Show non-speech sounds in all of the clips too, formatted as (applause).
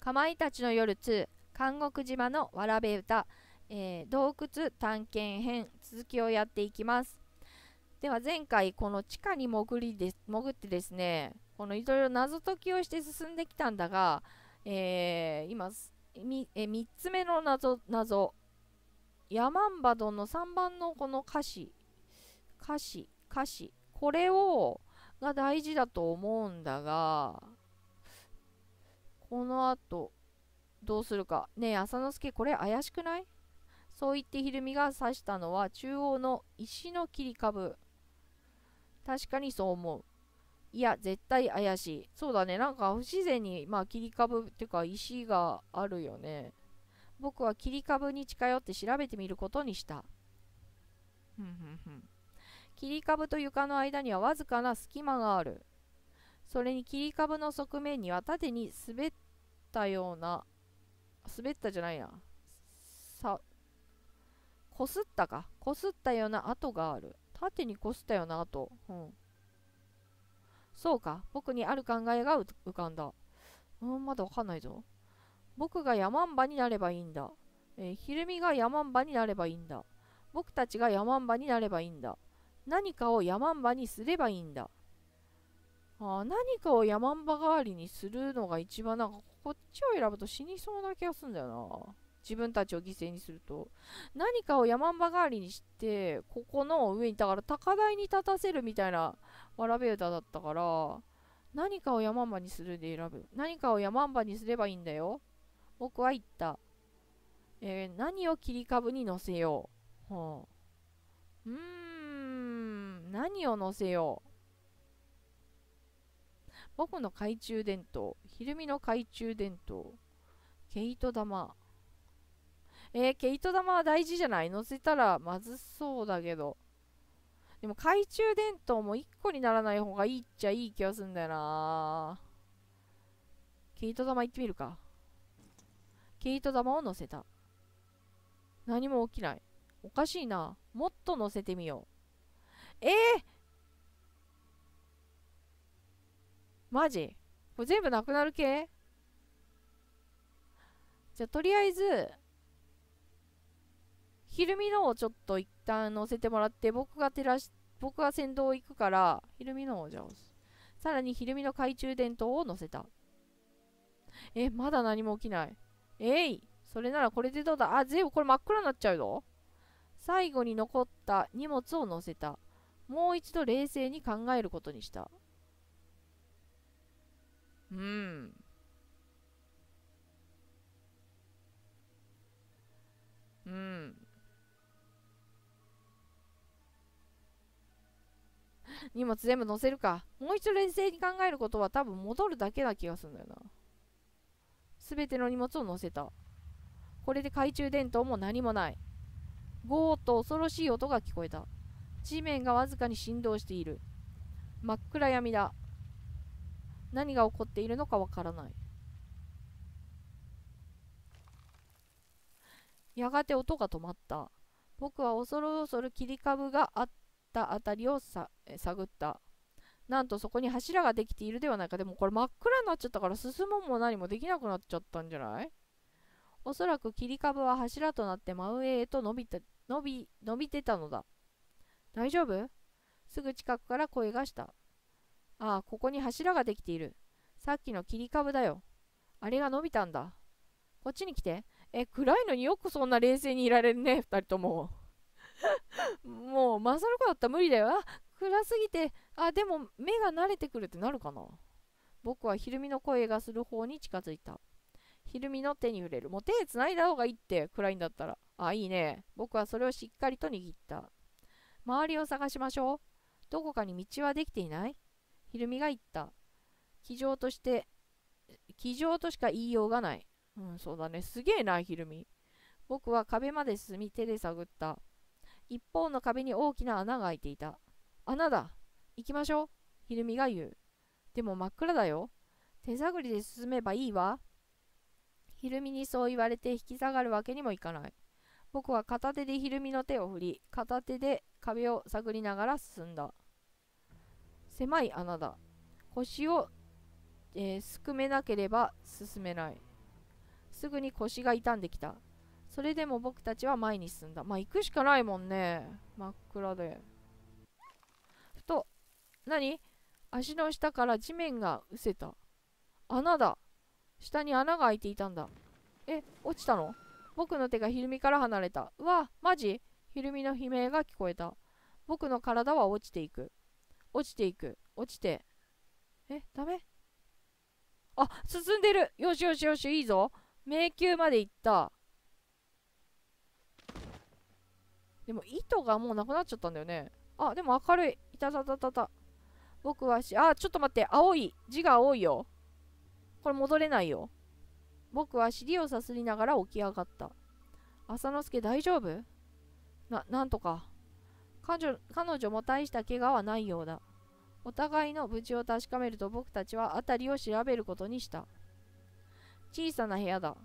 かまいたちの夜2、監獄島のわらべ歌、えー、洞窟探検編、続きをやっていきます。では前回、この地下に潜りで潜ってですね、このいろいろ謎解きをして進んできたんだが、えー、今、え3つ目の謎、謎、ヤマンバドンの3番のこの歌詞、歌詞、歌詞、これを、が大事だと思うんだが、この後、どうするか。ねえ、浅之助、これ怪しくないそう言ってひるみが指したのは中央の石の切り株。確かにそう思う。いや、絶対怪しい。そうだね。なんか不自然に、まあ、切り株っていうか石があるよね。僕は切り株に近寄って調べてみることにした。ふんふんふん。切り株と床の間にはわずかな隙間がある。それに切り株の側面には縦に滑ったような滑ったじゃないやさこすったかこすったような跡がある縦にこすったような跡うんそうか僕にある考えが浮かんだうんまだわかんないぞ僕が山んンになればいいんだ、えひるみが山んンになればいいんだ僕たちが山んンになればいいんだ何かを山んンにすればいいんだあ何かを山んば代わりにするのが一番なんかこっちを選ぶと死にそうな気がするんだよな。自分たちを犠牲にすると何かを山んば代わりにしてここの上にだから高台に立たせるみたいなわらべ歌だったから何かを山んばにするで選ぶ何かを山んばにすればいいんだよ僕は言った、えー、何を切り株に乗せよう、はあ、うーん何を乗せよう僕の懐中電灯、ひるみの懐中電灯、毛糸玉。えー、毛糸玉は大事じゃない乗せたらまずそうだけど。でも懐中電灯も1個にならない方がいいっちゃいい気がすんだよな毛糸玉行ってみるか。毛糸玉を乗せた。何も起きない。おかしいな。もっと乗せてみよう。えー、マジこれ全部なくなる系じゃあ、とりあえず、ひるみのをちょっと一旦乗せてもらって、僕が照らし、僕が先導行くから、ひるみのをじゃあ、さらにひるみの懐中電灯を乗せた。え、まだ何も起きない。えいそれならこれでどうだあ、全部これ真っ暗になっちゃうぞ。最後に残った荷物を載せた。もう一度冷静に考えることにした。うん。うん。荷物全部載せるか。もう一度冷静に考えることは多分戻るだけな気がするんだよな。すべての荷物を載せた。これで懐中電灯も何もない。ゴーと恐ろしい音が聞こえた。地面がわずかに振動している。真っ暗闇だ。何が起こっているのかわからないやがて音が止まった僕は恐る恐る切り株があったあたりをさ探ったなんとそこに柱ができているではないかでもこれ真っ暗になっちゃったから進むも何もできなくなっちゃったんじゃないおそらく切り株は柱となって真上へと伸びた伸び伸びてたのだ大丈夫すぐ近くから声がしたああ、ここに柱ができている。さっきの切り株だよ。あれが伸びたんだ。こっちに来て。え、暗いのによくそんな冷静にいられるね、二人とも。(laughs) もう、まさる子だったら無理だよ。あ、暗すぎて。あ、でも、目が慣れてくるってなるかな。僕はひるみの声がする方に近づいた。ひるみの手に触れる。もう手つないだ方がいいって、暗いんだったら。あ、いいね。僕はそれをしっかりと握った。周りを探しましょう。どこかに道はできていないひるみが言った。気丈として、気丈としか言いようがない。うん、そうだね。すげえな、ひるみ。僕は壁まで進み、手で探った。一方の壁に大きな穴が開いていた。穴だ行きましょうひるみが言う。でも真っ暗だよ。手探りで進めばいいわ。ひるみにそう言われて引き下がるわけにもいかない。僕は片手でひるみの手を振り、片手で壁を探りながら進んだ。狭い穴だ腰を、えー、すくめなければ進めないすぐに腰が傷んできたそれでも僕たちは前に進んだまあ行くしかないもんね真っ暗でふと何足の下から地面がうせた穴だ下に穴が開いていたんだえ落ちたの僕の手がひるみから離れたうわマジひるみの悲鳴が聞こえた僕の体は落ちていく落ちていく。落ちて。え、ダメあ、進んでるよしよしよし、いいぞ。迷宮まで行った。でも、糸がもうなくなっちゃったんだよね。あ、でも明るい。いたたたたた。僕はし、あ、ちょっと待って。青い。字が青いよ。これ戻れないよ。僕は尻をさすりながら起き上がった。浅之助大丈夫な、なんとか。彼女彼女も大した怪我はないようだ。お互いの無事を確かめると僕たちは辺りを調べることにした。小さな部屋だ。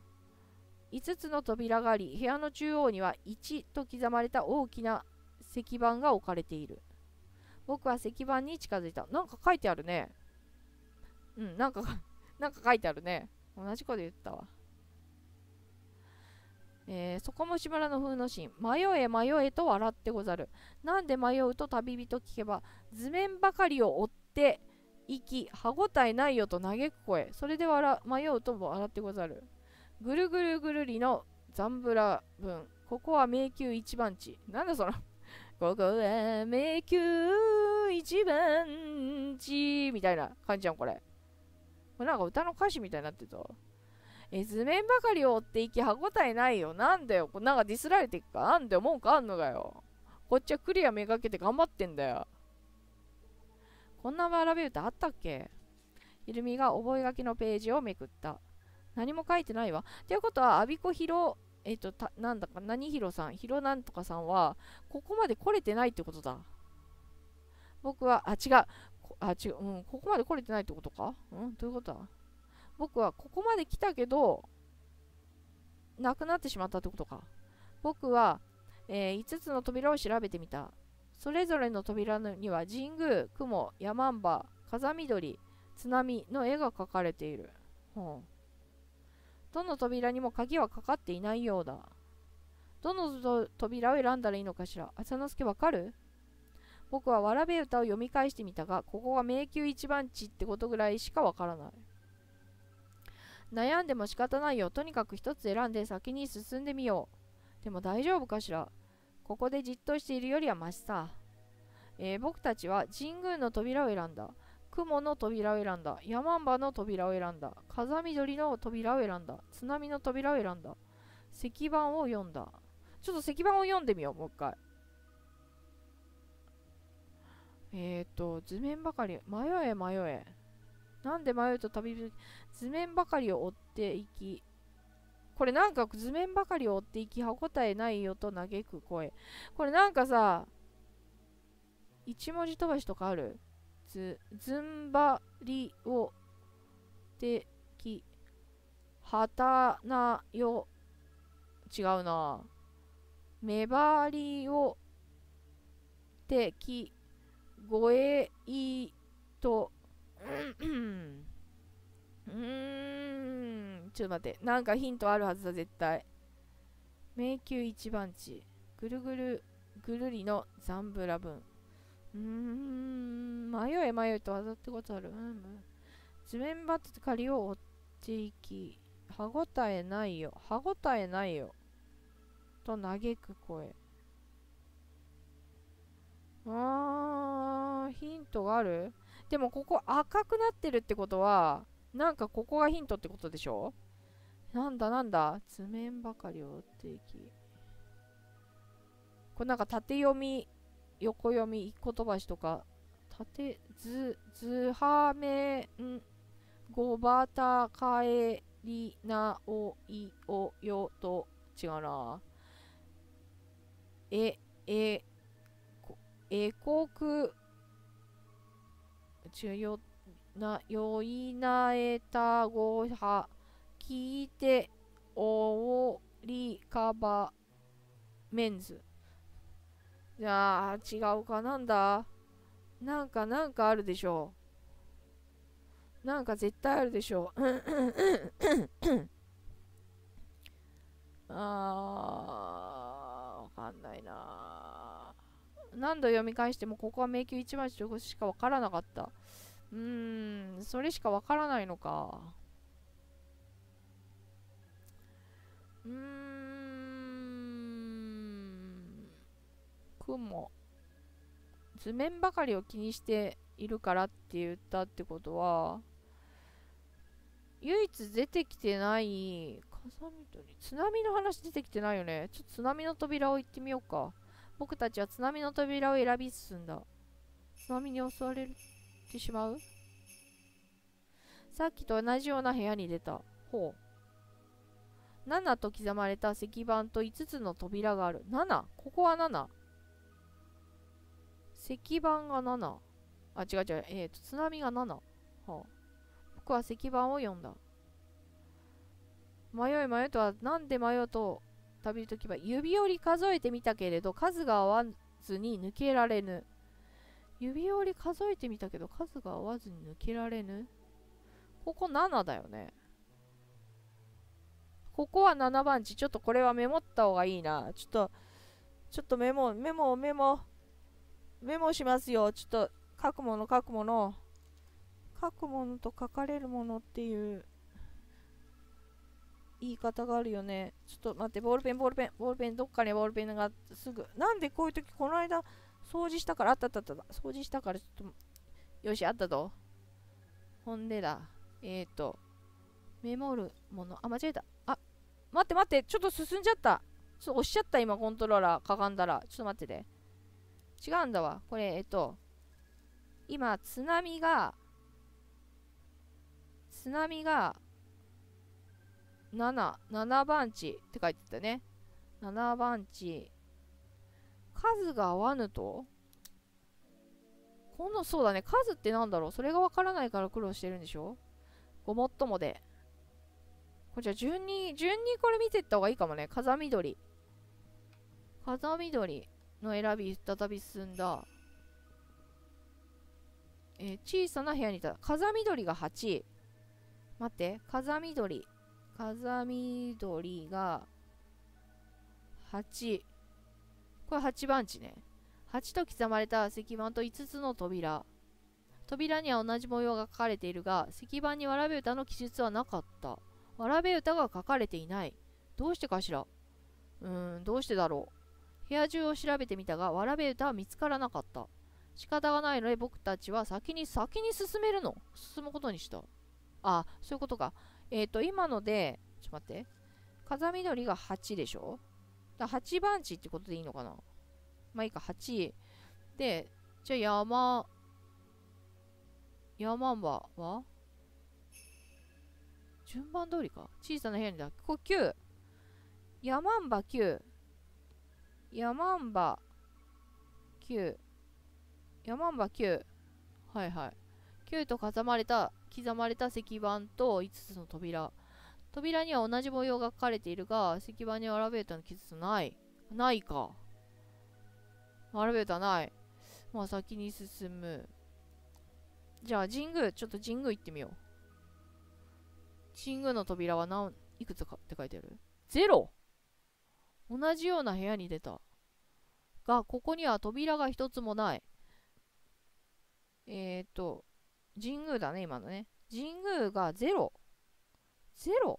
5つの扉があり、部屋の中央には1と刻まれた大きな石板が置かれている。僕は石板に近づいた。なんか書いてあるね。うん、なんか (laughs) なんか書いてあるね。同じこと言ったわ。えー、そこもしばらの風の神迷え迷えと笑ってござるなんで迷うと旅人聞けば図面ばかりを追って行き歯ごたえないよと嘆く声それで笑迷うとも笑ってござるぐるぐるぐるりのザンブラ文ここは迷宮一番地なんだそのここは迷宮一番地みたいな感じじゃんこれなんか歌の歌詞みたいになってたえ図面ばかりを追っていき歯応えないよなんだよなんかディスられていくかなんだよ文句あんのかよこっちはクリアめがけて頑張ってんだよこんなバラベルってあったっけひるみが覚書きのページをめくった何も書いてないわということはアビコヒロえっ、ー、とたなんだか何ヒロさんヒロなんとかさんはここまで来れてないってことだ僕はあ違うあ違ううんここまで来れてないってことかうんどういうことだ僕はここまで来たけど、なくなってしまったってことか。僕は、えー、5つの扉を調べてみた。それぞれの扉には神宮、雲、山んば、風緑、津波の絵が描かれている。ほうどの扉にも鍵はかかっていないようだ。どの扉を選んだらいいのかしら浅之助わかる僕はわらべ歌を読み返してみたが、ここが迷宮一番地ってことぐらいしかわからない。悩んでも仕方ないよ。とにかく一つ選んで先に進んでみよう。でも大丈夫かしらここでじっとしているよりはマシさ。えー、僕たちは神宮の扉を選んだ。雲の扉を選んだ。山んばの扉を選んだ。風緑の扉を選んだ。津波の扉を選んだ。石板を読んだ。ちょっと石板を読んでみよう、もう一回。えっ、ー、と、図面ばかり。迷え迷え。なんで迷うと旅人、図面ばかりを追っていき、これなんか図面ばかりを追っていき、歯応えないよと嘆く声。これなんかさ、一文字飛ばしとかあるず、ずんばりを、てき、はたなよ、違うな。めばりを、てき、ごえいと、うん。ちょっと待って。なんかヒントあるはずだ、絶対。迷宮一番地。ぐるぐる、ぐるりのザンブラ分。うーん。迷え迷えと技ってことある。うん。図面バット仮を追っていき。歯ごたえないよ。歯ごたえないよ。と嘆く声。あー、ヒントがあるでもここ赤くなってるってことは、なんかここがヒントってことでしょなんだなんだ図面ばかりをいき。これなんか縦読み、横読み、一言橋しとか、縦、ず、ずはめん、ごばたかえりなおいおよと、違うな。え、え、えこく、中よな、よいなえたごは、聞いて、おおりかば、メンズ。じゃあ、違うかなんだなんか、なんかあるでしょう。なんか絶対あるでしょう。(coughs) あー、わかんないな何度読み返してもここは迷宮1番1 5しかわからなかったうーんそれしかわからないのかうーん雲図面ばかりを気にしているからって言ったってことは唯一出てきてない風見鳥津波の話出てきてないよねちょっと津波の扉を行ってみようか僕たちは津波の扉を選び進んだ。津波に襲われてしまうさっきと同じような部屋に出た。ほう。7と刻まれた石板と5つの扉がある。7? ここは 7? 石板が7。あ、違う違う。えっ、ー、と、津波が7。はあ、僕は石板を読んだ。迷い迷いとは、なんで迷うと、旅人牙指折り数えてみたけれど数が合わずに抜けられぬ指折り数えてみたけど数が合わずに抜けられぬここ7だよねここは7番地ちょっとこれはメモった方がいいなちょっとちょっとメモメモメモメモしますよちょっと書くもの書くもの書くものと書かれるものっていう言い方があるよね。ちょっと待って、ボールペン、ボールペン、ボールペン、どっかにボールペンがすぐ。なんでこういう時、この間、掃除したから、あったあったあった。掃除したから、ちょっと、よし、あったぞ。ほんでだ。えっ、ー、と、メモるもの。あ、間違えた。あ、待って待って、ちょっと進んじゃった。ちょっと押しちゃった、今、コントローラー、かがんだら。ちょっと待ってて。違うんだわ。これ、えっ、ー、と、今、津波が、津波が、7、番地って書いてたね。7番地。数が合わぬとこの、そうだね。数ってなんだろうそれがわからないから苦労してるんでしょごもっともで。これじゃあ順に、順にこれ見てった方がいいかもね。風緑。風緑の選び、再び進んだ。えー、小さな部屋にいた。風緑が8待って、風緑。風見鳥が8。これ8番地ね。8と刻まれた石板と5つの扉。扉には同じ模様が書かれているが、石板にわらべ歌の記述はなかった。わらべ歌が書かれていない。どうしてかしらうーん、どうしてだろう。部屋中を調べてみたが、わらべ歌は見つからなかった。仕方がないので僕たちは先に先に進めるの。進むことにした。あ、そういうことか。えっ、ー、と、今ので、ちょっと待って。風見鶏が8でしょだ8番地ってことでいいのかなまあいいか、8。で、じゃあ山、山場は順番通りか小さな部屋にだ。ここ9。山んば9。山んば9。山んば9。はいはい。9と重まれた刻まれた石板と5つの扉扉には同じ模様が書かれているが石板にはアラベーターの傷ないないかアラベーターないまあ先に進むじゃあ神宮ちょっと神宮行ってみよう神宮の扉は何いくつかって書いてあるゼロ同じような部屋に出たがここには扉が一つもないえっ、と神宮だね、今のね。神宮が0。0?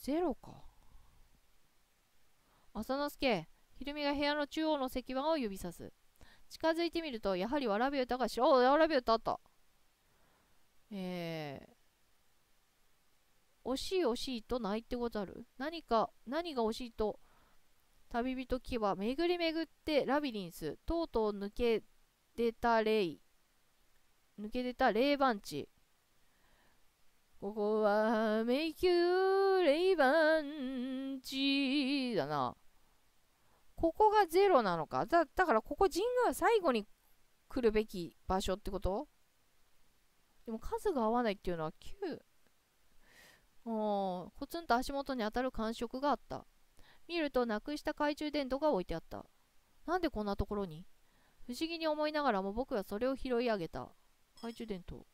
ゼロか。浅之助、ひるみが部屋の中央の石板を指さす。近づいてみると、やはりわらび歌がし、おお、わらび歌あった。えー、惜しい惜しいとないってござる。何か、何が惜しいと旅人騎は巡り巡ってラビリンスとうとう抜け出た霊抜け出た霊番地ここは迷宮霊番地だなここがゼロなのかだだからここ神宮は最後に来るべき場所ってことでも数が合わないっていうのは9。おコツンと足元に当たる感触があった。見るとなくした懐中電灯が置いてあった。なんでこんなところに不思議に思いながらも僕はそれを拾い上げた。懐中電灯。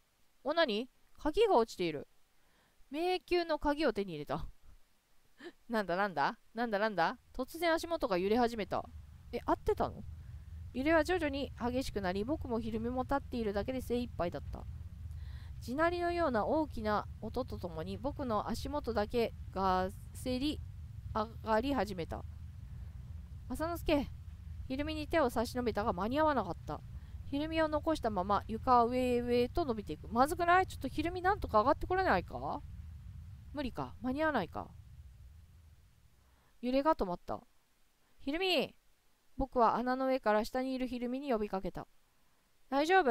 お、なに鍵が落ちている。迷宮の鍵を手に入れた。(laughs) なんだなんだなんだなんだ突然足元が揺れ始めた。え、合ってたの揺れは徐々に激しくなり、僕も昼間も立っているだけで精一杯だった。地鳴りのような大きな音とともに僕の足元だけがせり上がり始めた浅之助ひるみに手を差し伸べたが間に合わなかったひるみを残したまま床は上へ上へと伸びていくまずくないちょっとひるみなんとか上がってこれないか無理か間に合わないか揺れが止まったひるみ僕は穴の上から下にいるひるみに呼びかけた大丈夫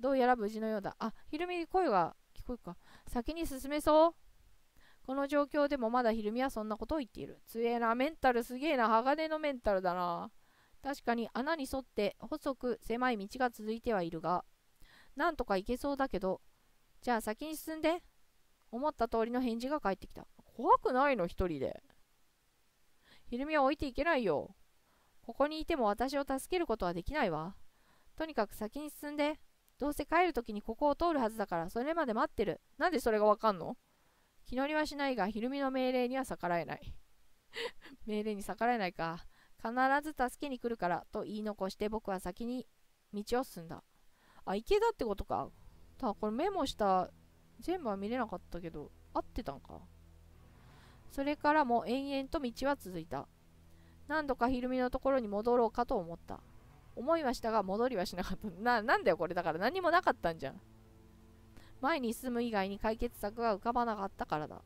どうやら無事のようだあひるみ声が聞こえるか先に進めそうこの状況でもまだひるみはそんなことを言っている。つえな、メンタルすげえな、鋼のメンタルだな。確かに穴に沿って細く狭い道が続いてはいるが、なんとか行けそうだけど、じゃあ先に進んで。思った通りの返事が返ってきた。怖くないの、一人で。ひるみは置いていけないよ。ここにいても私を助けることはできないわ。とにかく先に進んで。どうせ帰るときにここを通るはずだから、それまで待ってる。なんでそれがわかんの日乗りはしないが、ひみの命令には逆らえない。(laughs) 命令に逆らえないか。必ず助けに来るから、と言い残して僕は先に道を進んだ。あ、池だってことか。ただこれメモした、全部は見れなかったけど、合ってたんか。それからも延々と道は続いた。何度かひるみのところに戻ろうかと思った。思いはしたが戻りはしなかった。な、なんだよこれだから何もなかったんじゃん。前に進む以外に解決策が浮かばなかったからだ。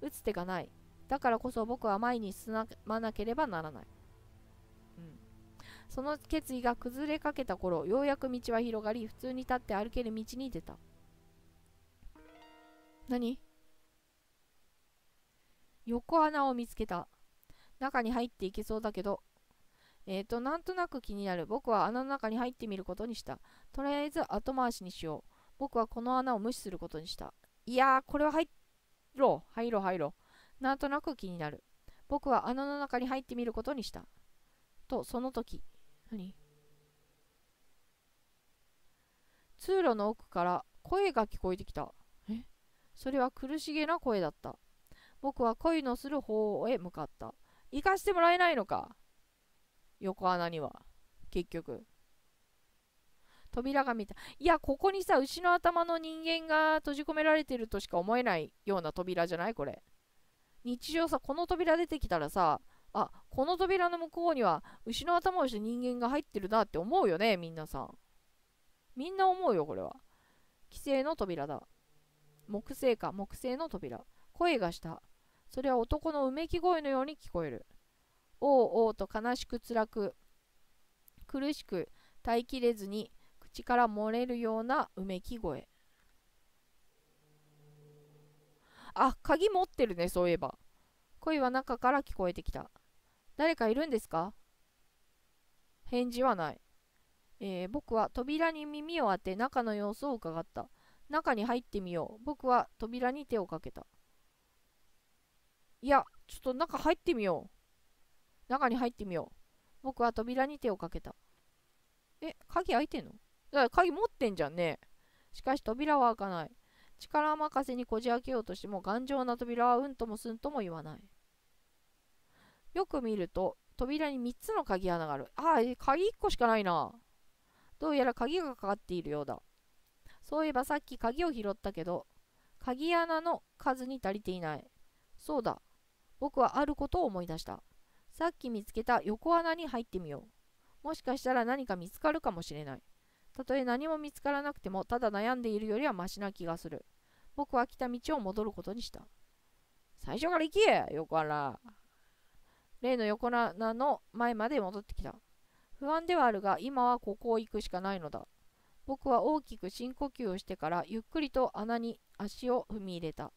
打つ手がない。だからこそ僕は前に進まなければならない。うん。その決意が崩れかけた頃、ようやく道は広がり、普通に立って歩ける道に出た。何横穴を見つけた。中に入っていけそうだけど、えっ、ー、と、なんとなく気になる。僕は穴の中に入ってみることにした。とりあえず後回しにしよう。僕はこの穴を無視することにした。いやー、これは入ろう、入ろう、入ろう。なんとなく気になる。僕は穴の中に入ってみることにした。と、その時。何通路の奥から声が聞こえてきた。えそれは苦しげな声だった。僕は恋のする方へ向かった。行かしてもらえないのか横穴には。結局。扉が見たいやここにさ牛の頭の人間が閉じ込められてるとしか思えないような扉じゃないこれ日常さこの扉出てきたらさあこの扉の向こうには牛の頭をした人間が入ってるなって思うよねみんなさんみんな思うよこれは規制の扉だ木製か木製の扉声がしたそれは男のうめき声のように聞こえるおうおうと悲しく辛く苦しく耐えきれずに口から漏れるようなうめき声あ鍵持ってるねそういえば声は中から聞こえてきた誰かいるんですか返事はない、えー、僕は扉に耳を当て中の様子を伺った中に入ってみよう僕は扉に手をかけたいやちょっと中入ってみよう中に入ってみよう僕は扉に手をかけたえ鍵開いてんのだから鍵持ってんじゃんね。しかし扉は開かない。力任せにこじ開けようとしても頑丈な扉はうんともすんとも言わない。よく見ると扉に3つの鍵穴がある。ああ、鍵1個しかないな。どうやら鍵がかかっているようだ。そういえばさっき鍵を拾ったけど、鍵穴の数に足りていない。そうだ。僕はあることを思い出した。さっき見つけた横穴に入ってみよう。もしかしたら何か見つかるかもしれない。たとえ何も見つからなくてもただ悩んでいるよりはマシな気がする僕は来た道を戻ることにした最初から行け横穴例の横穴の前まで戻ってきた不安ではあるが今はここを行くしかないのだ僕は大きく深呼吸をしてからゆっくりと穴に足を踏み入れた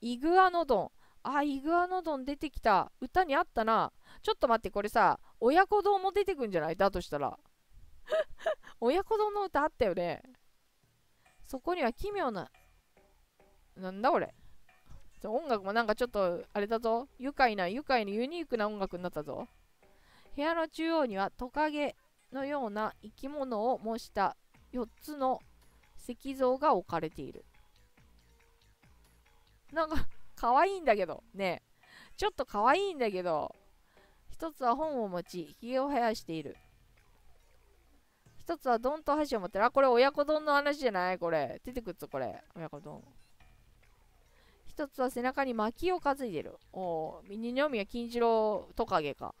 イグアノドンあ、イグアノドン出てきた。歌にあったな。ちょっと待って、これさ、親子丼も出てくんじゃないだとしたら。(laughs) 親子丼の歌あったよね。そこには奇妙な、なんだこれ。音楽もなんかちょっと、あれだぞ。愉快な、愉快な、ユニークな音楽になったぞ。部屋の中央にはトカゲのような生き物を模した4つの石像が置かれている。なんか可愛いんだけど、ねちょっと可愛いんだけど、一つは本を持ち、ひげを生やしている。一つは丼と箸を持ってる。あ、これ親子丼の話じゃないこれ。出てくっぞ、これ。親子丼。一つは背中に薪を担いでる。おお、二宮金次郎トカゲか。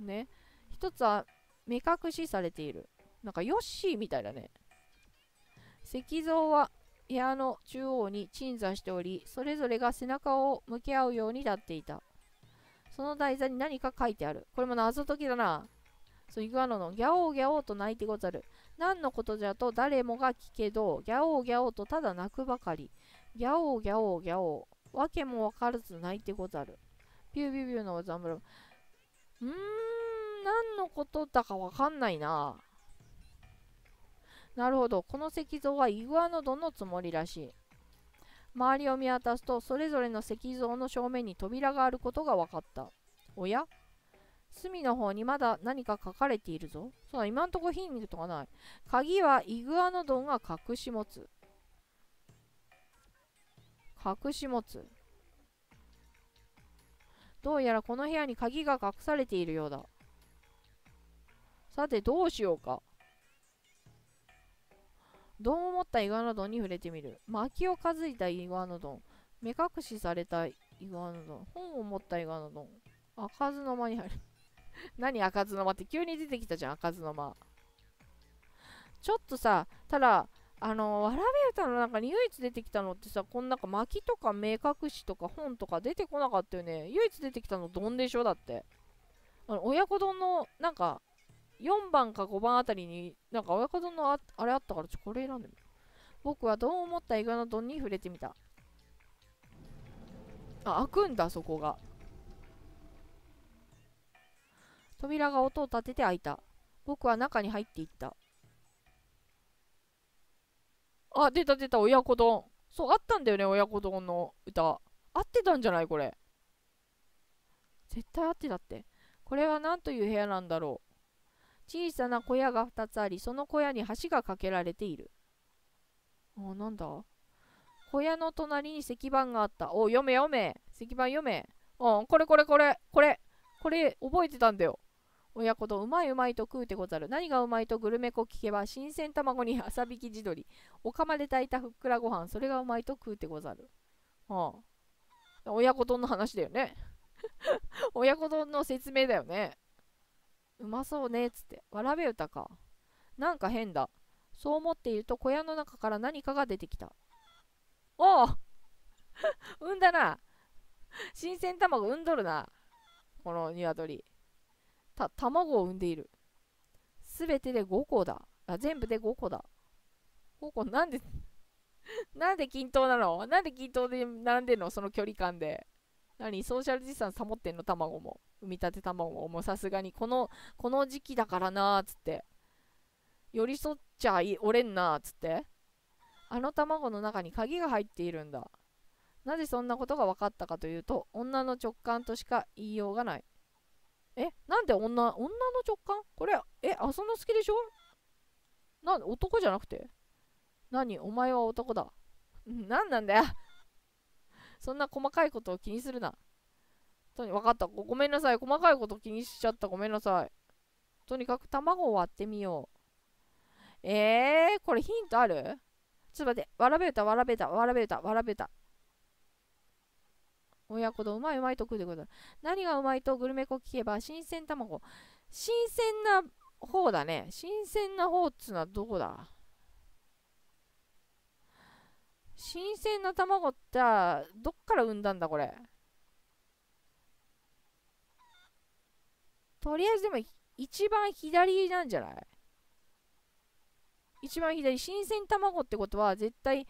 ね。一つは目隠しされている。なんかヨッシーみたいだね。石像は部屋の中央に鎮座しており、それぞれが背中を向け合うように立っていた。その台座に何か書いてある。これも謎解きだな。そう、イグアノのギャオーギャオーと泣いてござる。何のことじゃと誰もが聞けど、ギャオーギャオーとただ泣くばかり。ギャオーギャオーギャオー。わけもわからず泣いてござる。ピュービュービューのザムル。うーん、何のことだかわかんないな。なるほど。この石像はイグアノドンのつもりらしい。周りを見渡すと、それぞれの石像の正面に扉があることが分かった。おや隅の方にまだ何か書かれているぞ。そうだ、今んとこヒンとかない。鍵はイグアノドンが隠し持つ。隠し持つ。どうやらこの部屋に鍵が隠されているようだ。さて、どうしようか。どうを持ったイグアノドンに触れてみる。薪をかづいたイグアノドン。目隠しされたイグアノドン。本を持ったイグアノドン。開かずの間に入る。(laughs) 何開かずの間って急に出てきたじゃん、開かずの間。ちょっとさ、ただ、あの、わらべ歌の中に唯一出てきたのってさ、このなんか薪とか目隠しとか本とか出てこなかったよね。唯一出てきたのドンでしょだって。あの親子丼の、なんか、4番か5番あたりに、なんか親丼のああれあったから、ちょ、これ選んでみう僕はどう思ったイグアナ丼に触れてみた。あ、開くんだ、そこが。扉が音を立てて開いた。僕は中に入っていった。あ、出た出た、親子丼。そう、あったんだよね、親子丼の歌。合ってたんじゃないこれ。絶対合ってたって。これは何という部屋なんだろう小さな小屋が2つあり、その小屋に橋が架けられている。あ、なんだ小屋の隣に石板があった。お、読め読め石板読めうん、これこれこれこれこれ覚えてたんだよ。親子とうまいうまいと食うてござる。何がうまいとグルメ子聞けば、新鮮卵に朝引き地鶏。お釜で炊いたふっくらご飯、それがうまいと食うてござる。はあ。親子丼の話だよね。親子丼の説明だよね。うまそうね、つって。わらべ歌か。なんか変だ。そう思っていると小屋の中から何かが出てきた。おお (laughs) 産んだな新鮮卵産んどるな。この鶏。た、卵を産んでいる。すべてで5個だ。あ、全部で5個だ。5個、なんで (laughs) なんで均等なのなんで均等で並んでるのその距離感で。何ソーシャルディスタンス保ってんの卵も産みたて卵もさすがにこのこの時期だからなーっつって寄り添っちゃいおれんなーっつってあの卵の中に鍵が入っているんだなぜそんなことが分かったかというと女の直感としか言いようがないえなんで女女の直感これえあんの好きでしょなんで、男じゃなくて何お前は男だ何なんだよそんな細かいことを気にするな。とに、かったご。ごめんなさい。細かいこと気にしちゃった。ごめんなさい。とにかく卵を割ってみよう。えー、これヒントあるちょっと待って。わらべうた、わらべうた、わらべうた、わらべうた。親子丼、うまいうまいと食うでござる。何がうまいとグルメ子聞けば、新鮮卵。新鮮な方だね。新鮮な方っつうのはどこだ新鮮な卵ってどっから産んだんだこれとりあえずでも一番左なんじゃない一番左新鮮卵ってことは絶対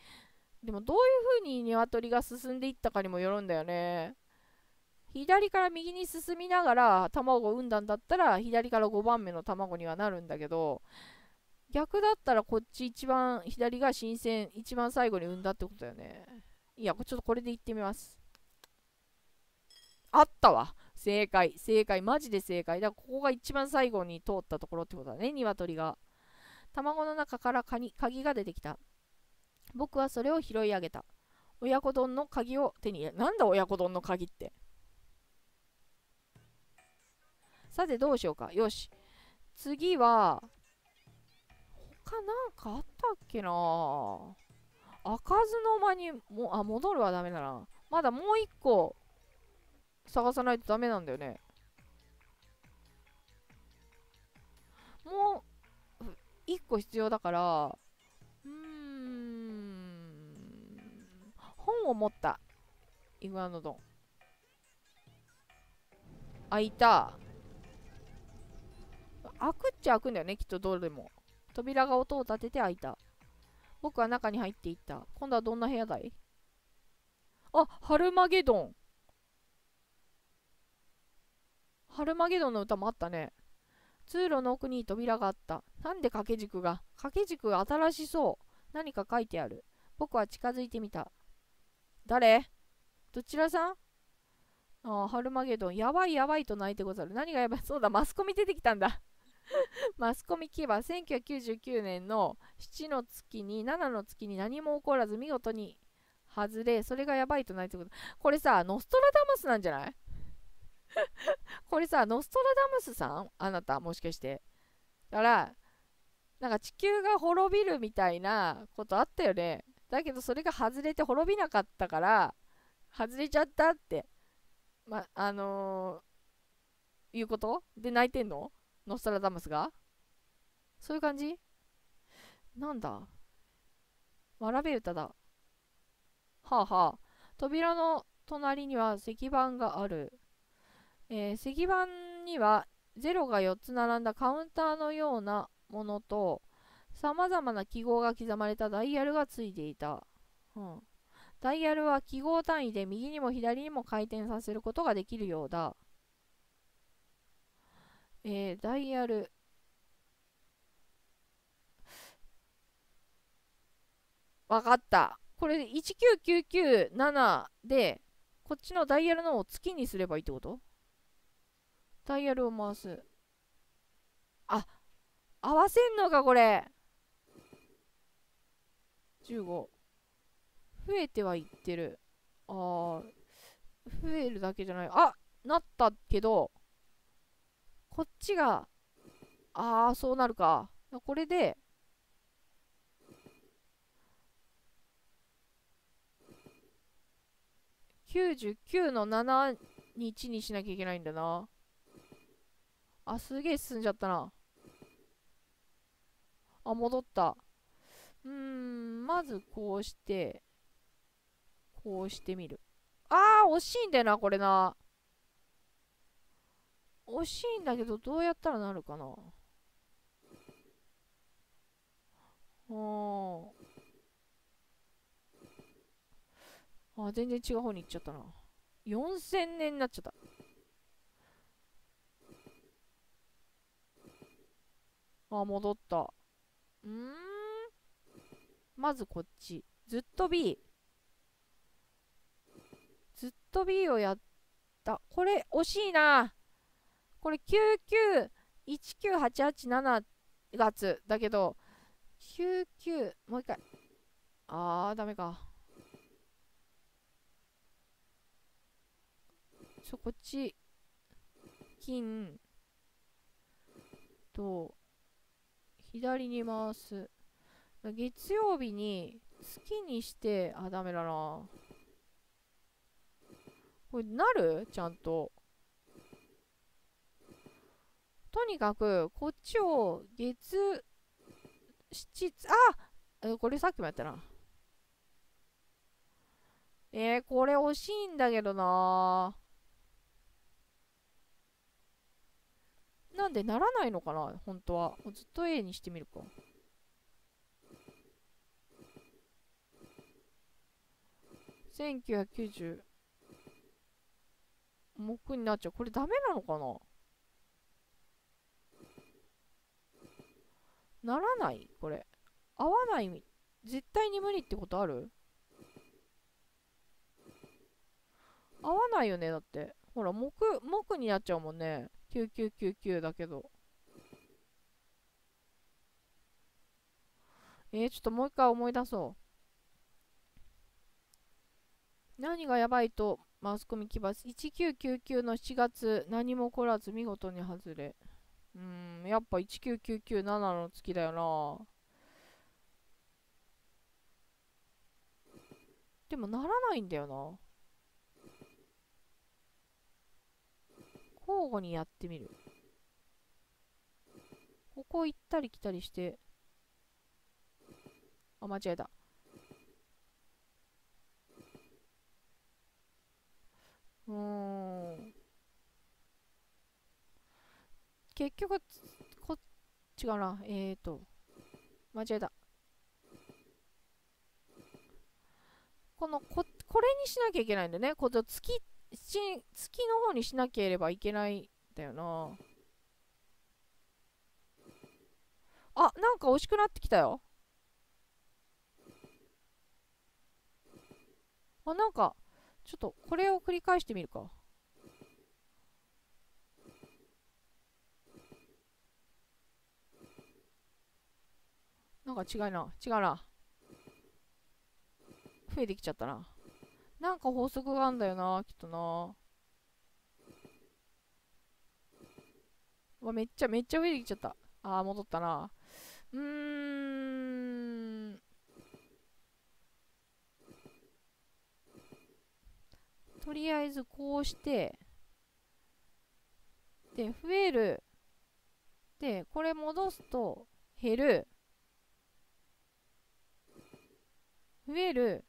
でもどういう風に鶏が進んでいったかにもよるんだよね左から右に進みながら卵を産んだんだったら左から5番目の卵にはなるんだけど逆だったらこっち一番左が新鮮一番最後に産んだってことだよねいやちょっとこれでいってみますあったわ正解正解マジで正解だからここが一番最後に通ったところってことだね鶏が卵の中からカニ鍵が出てきた僕はそれを拾い上げた親子丼の鍵を手に入れなんだ親子丼の鍵ってさてどうしようかよし次はかなんかあったっけな開かずの間にもあ戻るはダメだなまだもう一個探さないとダメなんだよねもう一個必要だからうん本を持ったイグアノドン開いた開くっちゃ開くんだよねきっとどれも扉が音を立てて開いた。僕は中に入っていった。今度はどんな部屋だいあ、ハルマゲドン。ハルマゲドンの歌もあったね。通路の奥に扉があった。なんで掛け軸が掛け軸が新しそう。何か書いてある。僕は近づいてみた。誰どちらさんああ、ハルマゲドン。やばいやばいと泣いてござる。何がやばいそうだ、マスコミ出てきたんだマスコミキは1999年の7の月に7の月に何も起こらず見事に外れそれがやばいとなるってことこれさノストラダムスなんじゃない (laughs) これさノストラダムスさんあなたもしかしてだからなんか地球が滅びるみたいなことあったよねだけどそれが外れて滅びなかったから外れちゃったってまあのー、いうことで泣いてんのノストラダムスがそういう感じなんだわらべ歌だ。はあはあ。扉の隣には石板がある。えー、石板には0が4つ並んだカウンターのようなものと、さまざまな記号が刻まれたダイヤルがついていた、うん。ダイヤルは記号単位で右にも左にも回転させることができるようだ。えー、ダイヤルわかった。これ19997で、こっちのダイヤルのを月にすればいいってことダイヤルを回す。あ、合わせんのか、これ。15。増えてはいってる。あー、増えるだけじゃない。あ、なったけど、こっちが、ああ、そうなるか。これで、99の7に1にしなきゃいけないんだな。あ、すげえ進んじゃったな。あ、戻った。うーん、まずこうして、こうしてみる。あー、惜しいんだよな、これな。惜しいんだけど、どうやったらなるかな。ああ。あ、全然違う方に行っちゃったな。4000年になっちゃった。あ、戻った。うん。まずこっち。ずっと B。ずっと B をやった。これ、惜しいな。これ9919887月だけど、99、もう一回。あー、ダメか。そこっち。金。と、左に回す。月曜日に月にして、あ、ダメだな。これ、なるちゃんと。とにかく、こっちを月、七つ、あこれさっきもやったな。えー、これ惜しいんだけどななんでならないのかな本当は。ずっと A にしてみるか。1990。木になっちゃう。これダメなのかなならないこれ。合わない。絶対に無理ってことある合わないよね、だって。ほら、木、木になっちゃうもんね。9999だけど。えー、ちょっともう一回思い出そう。何がやばいとマスコミます1999の7月何も起こらず見事に外れ。うんやっぱ19997の月だよなでもならないんだよな交互にやってみるここ行ったり来たりしてあ間違えたうん結局、こっちかな。えーと、間違えた。このこ、これにしなきゃいけないんだね。この月、月の方にしなければいけないんだよな。あ、なんか惜しくなってきたよ。あ、なんか、ちょっとこれを繰り返してみるか。なんか違うな。違うな。増えてきちゃったな。なんか法則があんだよな、きっとな。わ、めっちゃ、めっちゃ増えてきちゃった。あー、戻ったな。うーん。とりあえずこうして、で、増える。で、これ戻すと、減る。増える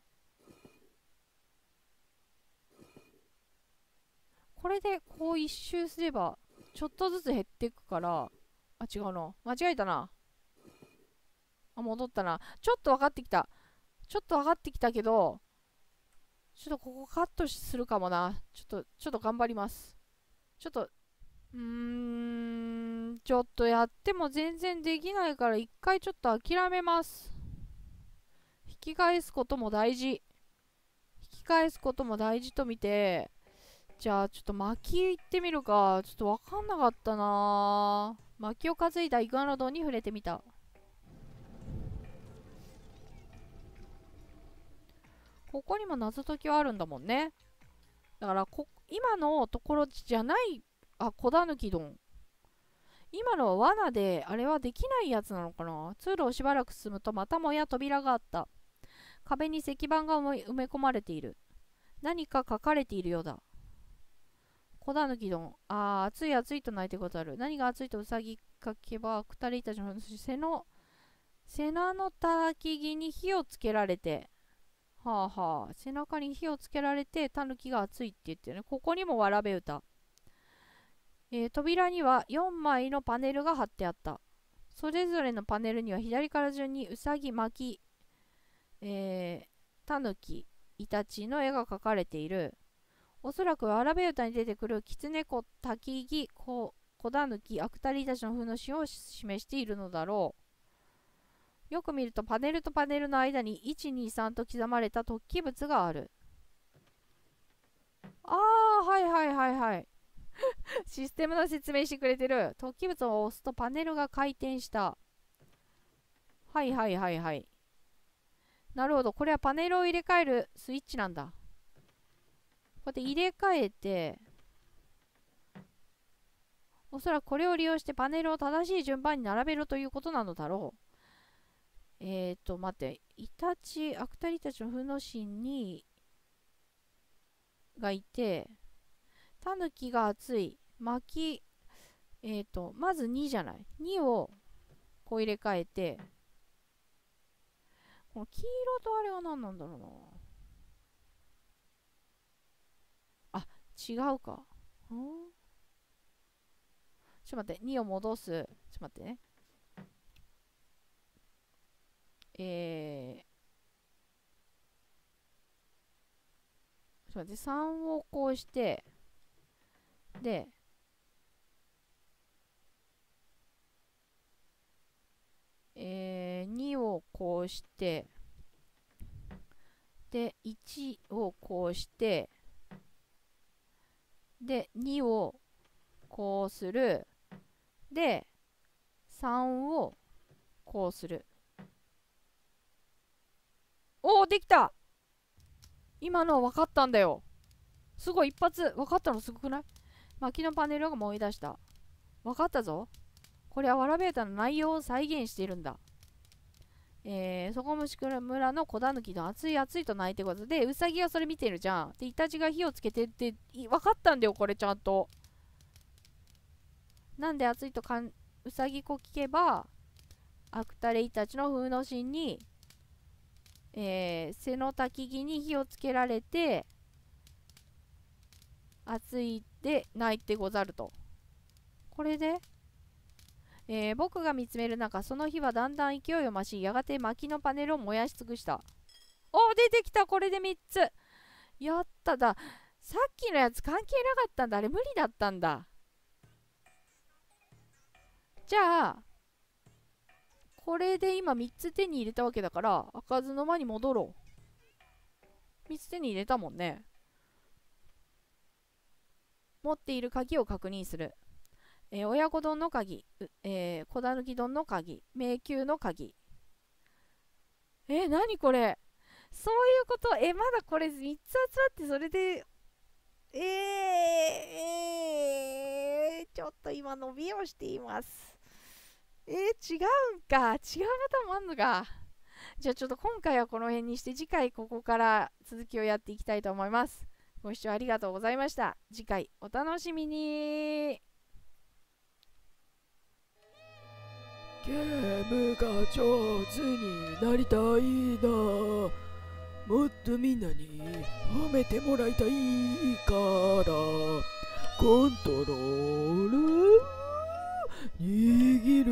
これでこう一周すればちょっとずつ減っていくからあ違うの間違えたなあ戻ったなちょっと分かってきたちょっと分かってきたけどちょっとここカットするかもなちょっとちょっと頑張りますちょっとうーんちょっとやっても全然できないから一回ちょっと諦めますき返すことも大事引き返すことも大事と見てじゃあちょっとき行ってみるかちょっとわかんなかったな薪を担いだイグアノドンに触れてみたここにも謎解きはあるんだもんねだからこ今のところじゃないあ小ぬき丼今のは罠であれはできないやつなのかな通路をしばらく進むとまたもや扉があった壁に石板が埋め込まれている。何か書かれているようだ。小田抜き丼。ああ、暑い暑いと泣いてことある。何が暑いとうさぎかけば、2人たちの背の、背中のたき木に火をつけられて、はあはあ、背中に火をつけられて、たぬきが暑いって言ってね。ここにもわらべ歌。えー、扉には4枚のパネルが貼ってあった。それぞれのパネルには左から順にうさぎ巻き、えー、タヌキ、イタチの絵が描かれている。おそらくアラベータに出てくるキツネコ、タキギ、コ、ダヌキ、アクタリイタチの風の詩を示しているのだろう。よく見るとパネルとパネルの間に123と刻まれた突起物がある。ああ、はいはいはいはい。(laughs) システムの説明してくれてる。突起物を押すとパネルが回転した。はいはいはいはい。なるほど。これはパネルを入れ替えるスイッチなんだ。こうやって入れ替えて、おそらくこれを利用してパネルを正しい順番に並べるということなのだろう。えっ、ー、と、待って。イタチ、アクタリたちの負の神に、がいて、タヌキが熱い。巻き、えっ、ー、と、まず2じゃない。2をこう入れ替えて、この黄色とあれは何なんだろうな。あ、違うか。うん、ちょっと待って、2を戻す。ちょっと待ってね。えー、ちょっと待って、3をこうして、で、えー、2をこうしてで1をこうしてで2をこうするで3をこうするおおできた今の分かったんだよすごい一発分かったのすごくない薪のパネルが燃え出した分かったぞこれはわらべータの内容を再現しているんだ。えー、そこむしくら村の小だぬきの熱い熱いと泣いてことで、うさぎがそれ見てるじゃん。で、イタチが火をつけてって、分かったんだよ、これちゃんと。なんで熱いとかん、うさぎこ聞けば、アクタレイたちの風の神に、えー、背のき木に火をつけられて、熱いで泣いてござると。これでえー、僕が見つめる中その火はだんだん勢いを増しやがて薪のパネルを燃やし尽くしたお出てきたこれで3つやったださっきのやつ関係なかったんだあれ無理だったんだじゃあこれで今3つ手に入れたわけだから開かずの間に戻ろう3つ手に入れたもんね持っている鍵を確認するえー、親子丼の鍵、えー、小だぬき丼の鍵、迷宮の鍵。えー、何これそういうこと、えー、まだこれ3つ集まって、それで、えー、えー、ちょっと今伸びをしています。えー、違うんか。違うパターンもあんのか。じゃあちょっと今回はこの辺にして、次回ここから続きをやっていきたいと思います。ご視聴ありがとうございました。次回お楽しみに。ゲームが上手になりたいなもっとみんなに褒めてもらいたいからコントロール握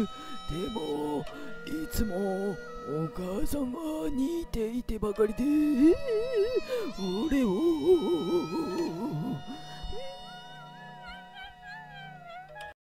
るでもいつもお母さんは似ていてばかりで俺を